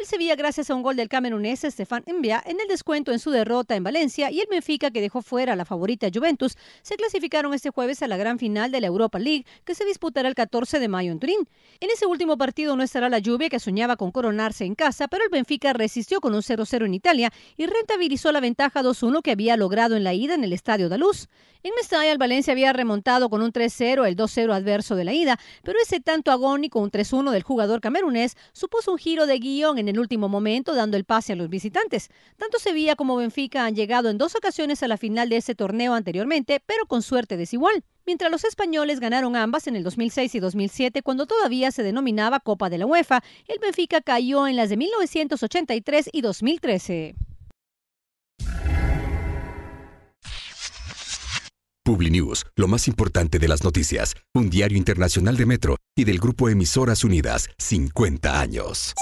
El Sevilla, gracias a un gol del camerunés Estefan Mbia en el descuento en su derrota en Valencia y el Benfica, que dejó fuera a la favorita Juventus, se clasificaron este jueves a la gran final de la Europa League, que se disputará el 14 de mayo en Turín. En ese último partido no estará la lluvia que soñaba con coronarse en casa, pero el Benfica resistió con un 0-0 en Italia y rentabilizó la ventaja 2-1 que había logrado en la ida en el Estadio da Luz. En Mestalla, el Valencia había remontado con un 3-0 el 2-0 adverso de la ida, pero ese tanto agónico, un 3-1 del jugador camerunés, supuso un giro de guión en el último momento dando el pase a los visitantes. Tanto Sevilla como Benfica han llegado en dos ocasiones a la final de ese torneo anteriormente, pero con suerte desigual mientras los españoles ganaron ambas en el 2006 y 2007 cuando todavía se denominaba Copa de la UEFA, el Benfica cayó en las de 1983 y 2013. PubliNews, lo más importante de las noticias, un diario internacional de Metro y del grupo Emisoras Unidas, 50 años.